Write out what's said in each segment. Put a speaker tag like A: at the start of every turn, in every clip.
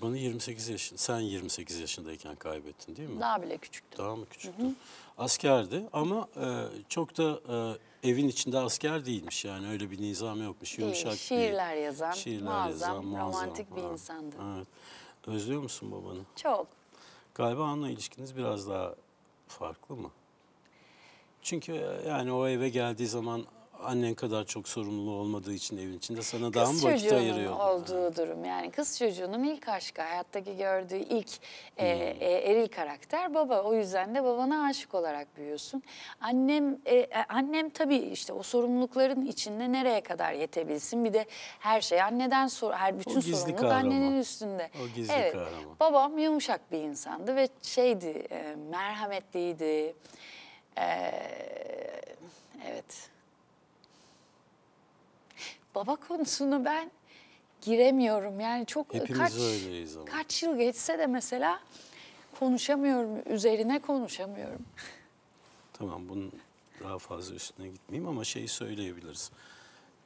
A: Babanı 28 yaşın, sen 28 yaşındayken kaybettin değil mi? Daha bile küçüktü. Daha mı küçüktü? Hı Askerdi ama e, çok da e, evin içinde asker değilmiş yani öyle bir nizam yokmuş. Değil, Yumuşak şiirler bir, yazan, şiirler muazzam, yazan, muazzam, romantik
B: ha. bir insandı.
A: Evet. Özlüyor musun babanı? Çok. Galiba onunla ilişkiniz biraz daha farklı mı? Çünkü e, yani o eve geldiği zaman annen kadar çok sorumlu olmadığı için evin içinde sana daha mı vakit ayırıyor? Kız
B: olduğu ha. durum yani kız çocuğunun ilk aşkı hayattaki gördüğü ilk e, hmm. e, eril karakter baba. O yüzden de babana aşık olarak büyüyorsun. Annem e, e, annem tabii işte o sorumlulukların içinde nereye kadar yetebilsin? Bir de her şey anneden sor her bütün sorumluluk kahrama. annenin üstünde. O gizli evet. kahrama. Babam yumuşak bir insandı ve şeydi e, merhametliydi. E, evet baba konusunu ben giremiyorum. Yani çok Hepimiz kaç, öyleyiz ama. kaç yıl geçse de mesela konuşamıyorum, üzerine konuşamıyorum.
A: Tamam bunun daha fazla üstüne gitmeyeyim ama şeyi söyleyebiliriz.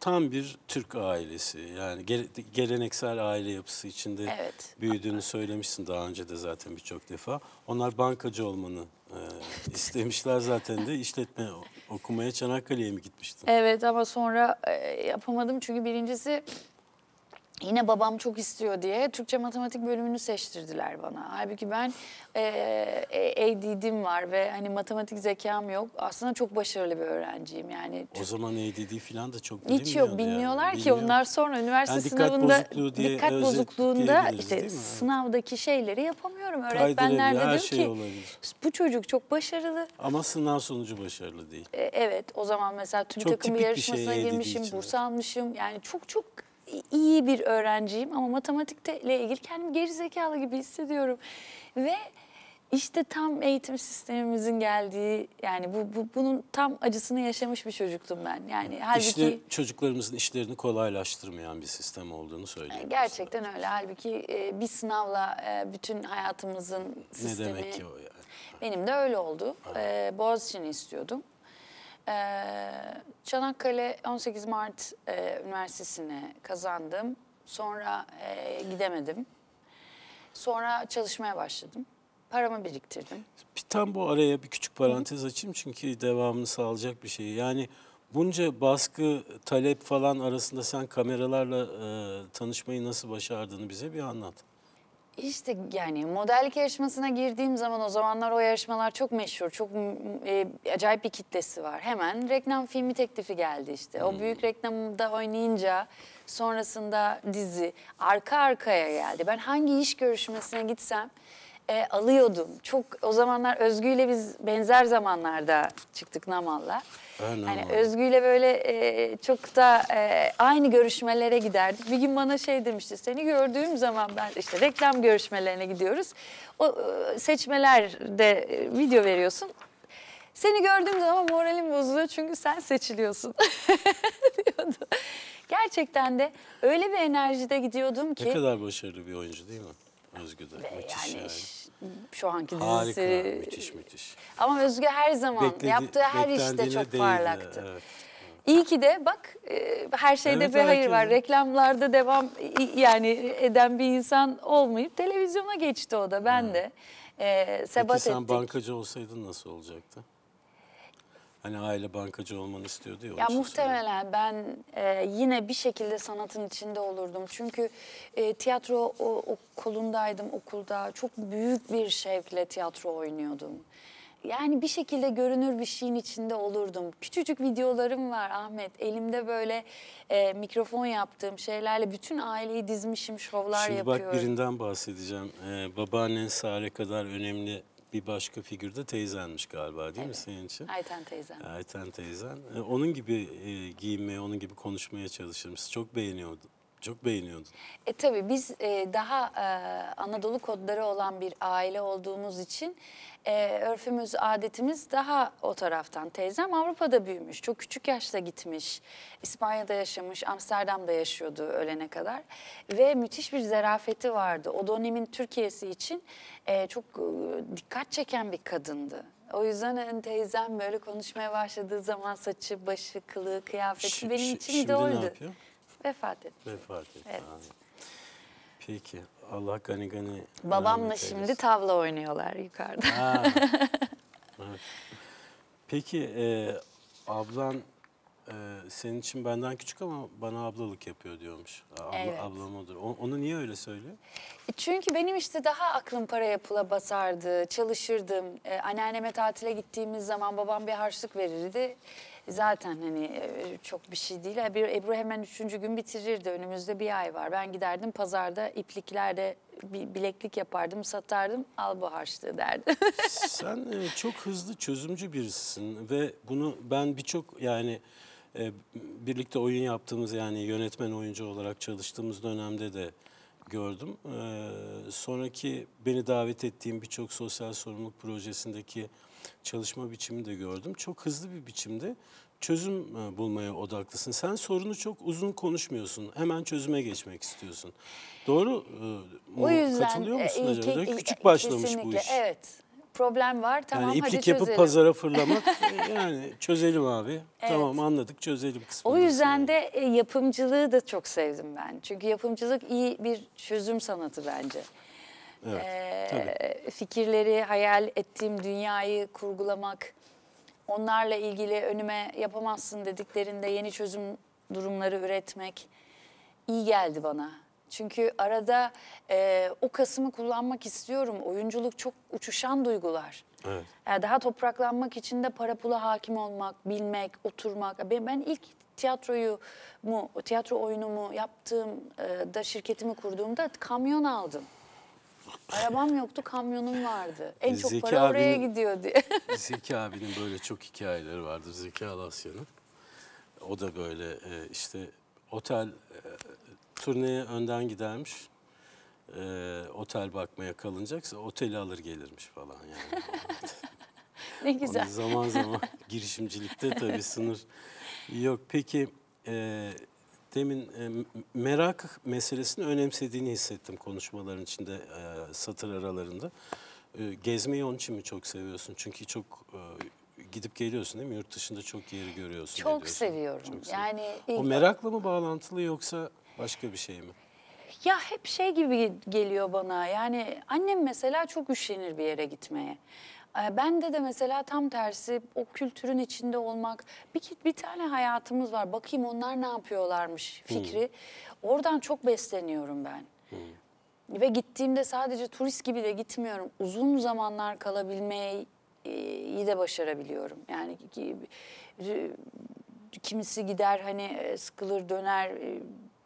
A: Tam bir Türk ailesi yani geleneksel aile yapısı içinde evet. büyüdüğünü söylemişsin daha önce de zaten birçok defa. Onlar bankacı olmanı ee, evet. istemişler zaten de işletme okumaya Çanakkale'ye mi gitmiştin?
B: Evet ama sonra e, yapamadım çünkü birincisi Yine babam çok istiyor diye Türkçe matematik bölümünü seçtirdiler bana. Halbuki ben e, e ADD'im var ve hani matematik zekam yok. Aslında çok başarılı bir öğrenciyim yani.
A: O zaman ADD falan da çok
B: bilinmiyordu. Hiç yok bilmiyorlar yani. ki Bilmiyor. onlar sonra üniversite yani dikkat sınavında bozukluğu diye dikkat bozukluğunda işte sınavdaki şeyleri yapamıyorum. Öğretmenler de diyor şey ki olabilir. bu çocuk çok başarılı.
A: Ama sınav sonucu başarılı değil. E,
B: evet o zaman mesela tüm çok takım şey yarışmasına şey girmişim, burs almışım. Yani çok çok iyi bir öğrenciyim ama matematikle ilgili kendimi geri zekalı gibi hissediyorum. Ve işte tam eğitim sistemimizin geldiği yani bu, bu bunun tam acısını yaşamış bir çocuktum ben. Yani halbuki İşler,
A: çocuklarımızın işlerini kolaylaştırmayan bir sistem olduğunu söylüyoruz.
B: Gerçekten zaten. öyle. Halbuki e, bir sınavla e, bütün hayatımızın sistemi. Ne demek ki o yani? Benim de öyle oldu. Evet. E, Boğaziçi'ni istiyordum. Ee, Çanakkale 18 Mart e, Üniversitesi'ni kazandım. Sonra e, gidemedim. Sonra çalışmaya başladım. Paramı biriktirdim.
A: Bir Tam bu araya bir küçük parantez açayım çünkü devamını sağlayacak bir şey. Yani bunca baskı, talep falan arasında sen kameralarla e, tanışmayı nasıl başardığını bize bir anlat.
B: İşte yani modellik yarışmasına girdiğim zaman o zamanlar o yarışmalar çok meşhur, çok e, acayip bir kitlesi var. Hemen reklam filmi teklifi geldi işte. O hmm. büyük reklamda oynayınca sonrasında dizi arka arkaya geldi. Ben hangi iş görüşmesine gitsem e, alıyordum. Çok o zamanlar Özgü ile biz benzer zamanlarda çıktık Namal'la.
A: Hani Özgü
B: ile böyle e, çok da e, aynı görüşmelere giderdik. Bir gün bana şey demişti seni gördüğüm zaman ben işte reklam görüşmelerine gidiyoruz. O e, seçmelerde e, video veriyorsun. Seni gördüğüm zaman moralim bozuluyor çünkü sen seçiliyorsun diyordu. Gerçekten de öyle bir enerjide gidiyordum ki. Ne kadar
A: başarılı bir oyuncu değil mi? Özgü de Ve müthiş yani.
B: yani. Şu anki dizisi. Harika, müthiş müthiş. Ama Özgü her zaman Bekledi- yaptığı her işte çok değdi, parlaktı. evet. İyi ki de bak e, her şeyde Evet, bir hayır herkes- var. Reklamlarda devam yani eden bir insan olmayıp televizyona geçti o da ben de. E, sebat Peki sen ettik.
A: bankacı olsaydın nasıl olacaktı? Hani aile bankacı olmanı istiyordu ya. Ya
B: muhtemelen söyleyeyim. ben e, yine bir şekilde sanatın içinde olurdum. Çünkü e, tiyatro o, okulundaydım okulda. Çok büyük bir şevkle tiyatro oynuyordum. Yani bir şekilde görünür bir şeyin içinde olurdum. Küçücük videolarım var Ahmet. Elimde böyle e, mikrofon yaptığım şeylerle bütün aileyi dizmişim, şovlar Şimdi yapıyorum. Şimdi bak
A: birinden bahsedeceğim. Ee, babaannen Sare kadar önemli bir başka figür de teyzenmiş galiba değil evet. mi senin için?
B: Ayten teyzen.
A: Ayten teyzen. E, onun gibi e, giyinmeye, onun gibi konuşmaya çalışırmış. Çok beğeniyordu çok beğeniyordun.
B: E tabii biz e, daha e, Anadolu kodları olan bir aile olduğumuz için e, örfümüz, adetimiz daha o taraftan. Teyzem Avrupa'da büyümüş, çok küçük yaşta gitmiş. İspanya'da yaşamış, Amsterdam'da yaşıyordu ölene kadar. Ve müthiş bir zerafeti vardı. O dönemin Türkiye'si için e, çok e, dikkat çeken bir kadındı. O yüzden en teyzem böyle konuşmaya başladığı zaman saçı, başı, kılığı, kıyafeti Ş benim için idoldu. Şimdi ne yapıyor? Vefat etti. Vefat etti. Evet.
A: Peki. Allah gani gani. Babamla şimdi
B: tavla oynuyorlar yukarıda. Ha.
A: evet. Peki e, ablan ee, senin için benden küçük ama bana ablalık yapıyor diyormuş. Abla, evet. Ablam odur. O, onu niye öyle söylüyor?
B: E, çünkü benim işte daha aklım paraya pula basardı, çalışırdım. E, anneanneme tatile gittiğimiz zaman babam bir harçlık verirdi. E, zaten hani çok bir şey değil. Bir Ebru hemen üçüncü gün bitirirdi. Önümüzde bir ay var. Ben giderdim pazarda ipliklerde bir bileklik yapardım, satardım. Al bu harçlığı derdi.
A: Sen çok hızlı çözümcü birisin ve bunu ben birçok yani e, birlikte oyun yaptığımız yani yönetmen oyuncu olarak çalıştığımız dönemde de gördüm. E, sonraki beni davet ettiğim birçok sosyal sorumluluk projesindeki çalışma biçimini de gördüm. Çok hızlı bir biçimde çözüm e, bulmaya odaklısın. Sen sorunu çok uzun konuşmuyorsun. Hemen çözüme geçmek istiyorsun. Doğru e, mu? O yüzden, Katılıyor e, musun e, acaba? Ke, Küçük başlamış kesinlikle, bu iş.
B: Evet problem var. Tamam yani hadi iplik çözelim. yapıp pazara fırlamak
A: yani çözelim abi. Evet. Tamam anladık çözelim kısmını. O
B: yüzden de e, yapımcılığı da çok sevdim ben. Çünkü yapımcılık iyi bir çözüm sanatı bence. Evet, ee, fikirleri, hayal ettiğim dünyayı kurgulamak, onlarla ilgili önüme yapamazsın dediklerinde yeni çözüm durumları üretmek iyi geldi bana. Çünkü arada e, o kasımı kullanmak istiyorum. Oyunculuk çok uçuşan duygular. Evet. Yani e, daha topraklanmak için de para pula hakim olmak, bilmek, oturmak. E, ben, ben ilk tiyatroyu mu, tiyatro oyunumu yaptığım e, da şirketimi kurduğumda kamyon aldım. Arabam yoktu, kamyonum vardı. En çok Zeki para oraya gidiyor diye.
A: Zeki abinin böyle çok hikayeleri vardı Zeki Alasya'nın. O da böyle e, işte otel e, turneye önden gidermiş. E, otel bakmaya kalınacaksa oteli alır gelirmiş falan yani.
B: ne güzel. Onu zaman zaman
A: girişimcilikte tabii sınır yok. Peki e, demin e, merak meselesini önemsediğini hissettim konuşmaların içinde e, satır aralarında. E, gezmeyi onun için mi çok seviyorsun? Çünkü çok e, gidip geliyorsun değil mi? Yurt dışında çok yeri görüyorsun. Çok
B: ediyorsun. seviyorum. Çok seviyorum. yani o
A: merakla mı bağlantılı yoksa Başka bir şey mi?
B: Ya hep şey gibi geliyor bana. Yani annem mesela çok üşenir bir yere gitmeye. Ee, ben de de mesela tam tersi o kültürün içinde olmak. Bir, bir tane hayatımız var. Bakayım onlar ne yapıyorlarmış fikri. Hmm. Oradan çok besleniyorum ben.
A: Hmm.
B: Ve gittiğimde sadece turist gibi de gitmiyorum. Uzun zamanlar kalabilmeyi de başarabiliyorum. Yani kimisi gider hani e, sıkılır döner e,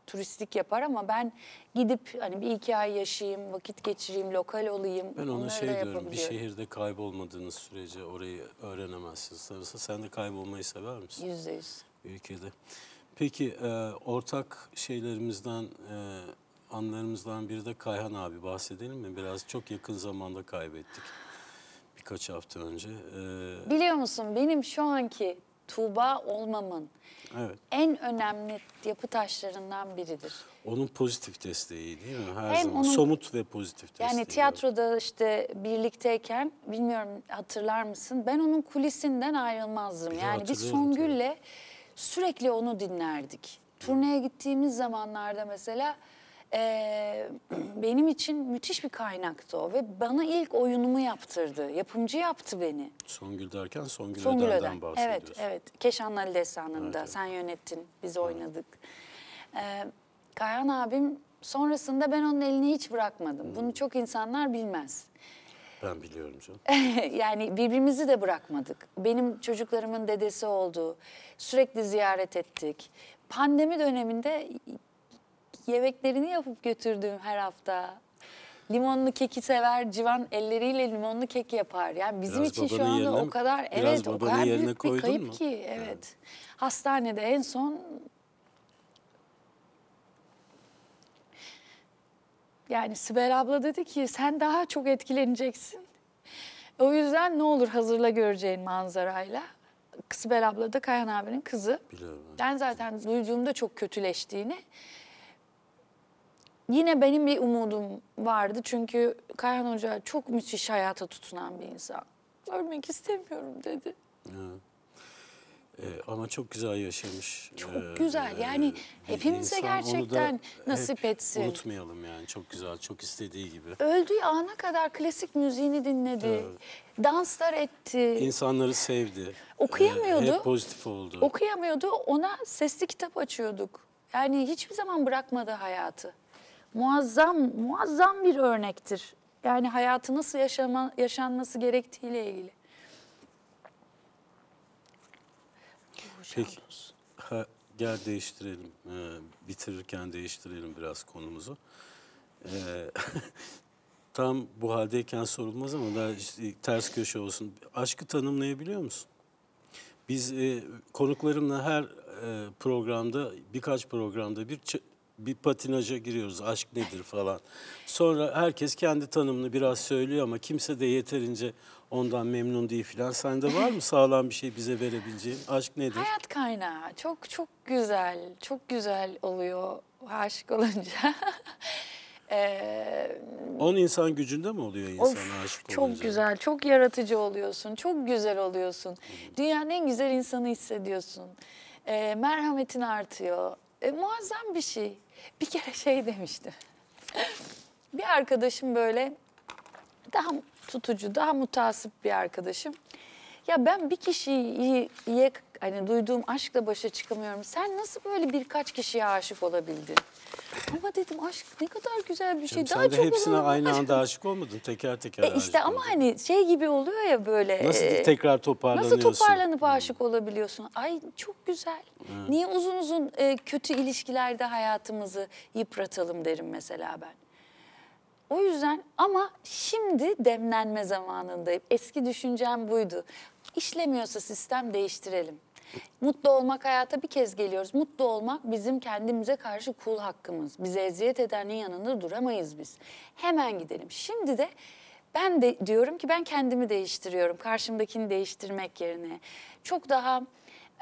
B: Turistik yapar ama ben gidip hani bir iki ay yaşayayım, vakit geçireyim, lokal olayım. Ben ona şey diyorum, bir
A: şehirde kaybolmadığınız sürece orayı öğrenemezsiniz. Tarısı sen de kaybolmayı sever misin? Yüzde yüz. Ülkede. Peki e, ortak şeylerimizden, e, anlarımızdan biri de Kayhan abi bahsedelim mi? Biraz çok yakın zamanda kaybettik birkaç hafta önce. Ee... Biliyor
B: musun benim şu anki Tuğba olmamın evet. en önemli yapı taşlarından biridir.
A: Onun pozitif desteği değil mi? Her Hem zaman onun, somut ve pozitif desteği.
B: Yani tiyatroda işte birlikteyken bilmiyorum hatırlar mısın? Ben onun kulisinden ayrılmazdım. Ya yani biz Songül'le sürekli onu dinlerdik. Turneye gittiğimiz zamanlarda mesela ee, benim için müthiş bir kaynaktı o ve bana ilk oyunumu yaptırdı. Yapımcı yaptı beni. Songül
A: derken Songül, Songül Öden'den Öden. bahsediyorsun.
B: Evet, evet. Keşan Ali Destanı'nda evet, sen yönettin, biz oynadık. Ee, Kayhan abim sonrasında ben onun elini hiç bırakmadım. Hmm. Bunu çok insanlar bilmez. Ben biliyorum canım. yani birbirimizi de bırakmadık. Benim çocuklarımın dedesi oldu. Sürekli ziyaret ettik. Pandemi döneminde yemeklerini yapıp götürdüğüm her hafta. Limonlu keki sever, Civan elleriyle limonlu kek yapar. Yani bizim Biraz için şu anda yerine, o kadar evet o kadar büyük bir kayıp mu? ki evet. Yani. Hastanede en son Yani Sibel abla dedi ki sen daha çok etkileneceksin. O yüzden ne olur hazırla göreceğin manzarayla. Sibel abla da Kayhan abinin kızı. Biliyorum. Ben zaten duyduğumda çok kötüleştiğini. Yine benim bir umudum vardı çünkü Kayhan Hoca çok müthiş hayata tutunan bir insan. Ölmek istemiyorum dedi.
A: Ee, ama çok güzel yaşamış. Çok ee, güzel ee, yani e, hepimize gerçekten nasip etsin. Unutmayalım yani çok güzel, çok istediği gibi. Öldüğü ana
B: kadar klasik müziğini dinledi, evet. danslar etti. İnsanları sevdi. Okuyamıyordu. Ee, hep
A: pozitif oldu.
B: Okuyamıyordu, ona sesli kitap açıyorduk. Yani hiçbir zaman bırakmadı hayatı muazzam muazzam bir örnektir. Yani hayatı nasıl yaşama, yaşanması gerektiğiyle ilgili.
A: Peki. Ha, gel değiştirelim. Ee, bitirirken değiştirelim biraz konumuzu. Ee, tam bu haldeyken sorulmaz ama daha işte ters köşe olsun. Aşkı tanımlayabiliyor musun? Biz e, konuklarımla her e, programda, birkaç programda bir bir patinaja giriyoruz aşk nedir falan. Sonra herkes kendi tanımını biraz söylüyor ama kimse de yeterince ondan memnun değil filan. Sende var mı sağlam bir şey bize verebileceğin? Aşk nedir? Hayat
B: kaynağı. Çok çok güzel. Çok güzel oluyor aşık olunca. Ee,
A: On insan gücünde mi oluyor insan of, aşık
B: olunca? Çok güzel, çok yaratıcı oluyorsun, çok güzel oluyorsun. Dünyanın en güzel insanı hissediyorsun. Ee, merhametin artıyor. E, muazzam bir şey. Bir kere şey demişti. bir arkadaşım böyle daha tutucu, daha mutasip bir arkadaşım. Ya ben bir kişiyi hani duyduğum aşkla başa çıkamıyorum. Sen nasıl böyle birkaç kişiye aşık olabildin? Baba dedim aşk ne kadar güzel bir şey. Şimdi Daha sen de çok hepsine olur mu? aynı anda
A: aşık olmadın. Teker teker E İşte ama
B: oldun. hani şey gibi oluyor ya böyle. Nasıl e, tekrar
A: toparlanıyorsun? Nasıl toparlanıp
B: aşık olabiliyorsun? Ay çok güzel. Niye uzun uzun e, kötü ilişkilerde hayatımızı yıpratalım derim mesela ben. O yüzden ama şimdi demlenme zamanındayım. Eski düşüncem buydu. İşlemiyorsa sistem değiştirelim. Mutlu olmak hayata bir kez geliyoruz. Mutlu olmak bizim kendimize karşı kul hakkımız. Bize eziyet edenin yanında duramayız biz. Hemen gidelim. Şimdi de ben de diyorum ki ben kendimi değiştiriyorum. Karşımdakini değiştirmek yerine. Çok daha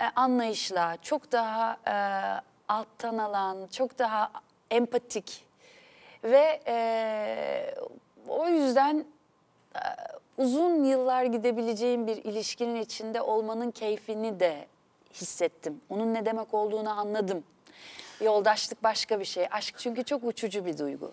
B: e, anlayışla, çok daha e, alttan alan, çok daha empatik ve e, o yüzden e, uzun yıllar gidebileceğim bir ilişkinin içinde olmanın keyfini de hissettim. Onun ne demek olduğunu anladım. Yoldaşlık başka bir şey. Aşk çünkü çok uçucu bir duygu.